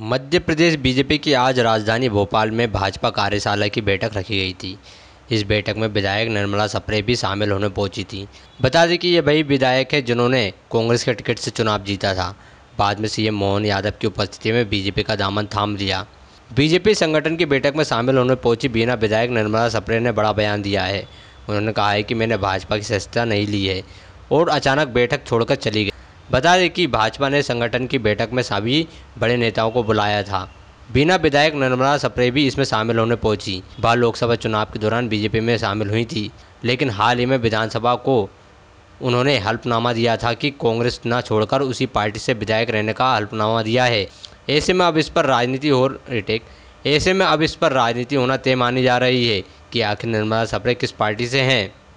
मध्य प्रदेश BJP की आज राजधानी भोपाल में भाजपा कार्यशाला की बैठक रखी गई थी इस बैठक में विधायक निर्मला सप्रे भी शामिल होने पहुंची थी बता दें कि ये वही विधायक है जिन्होंने कांग्रेस के टिकट से चुनाव जीता था बाद में सीएम मोहन यादव की उपस्थिति में बीजेपी का दामन थाम लिया बीजेपी संगठन की बैठक में शामिल होने पहुंची बीना विधायक निर्मला सप्रे ने बड़ा बयान दिया है उन्होंने कहा है कि मैंने भाजपा की सस्ता नहीं ली है और अचानक बैठक छोड़कर चली गई बता दें कि भाजपा ने संगठन की बैठक में सभी बड़े नेताओं को बुलाया था बिना विधायक निर्मला सप्रे भी इसमें शामिल होने पहुंची वह लोकसभा चुनाव के दौरान बीजेपी में शामिल हुई थी लेकिन हाल ही में विधानसभा को उन्होंने हल्फनामा दिया था कि कांग्रेस न छोड़कर उसी पार्टी से विधायक रहने का हल्फनामा दिया है ऐसे में अब इस पर राजनीति हो रिटेक ऐसे में अब इस पर राजनीति होना तय मानी जा रही है कि आखिर निर्मला सप्रे किस पार्टी से हैं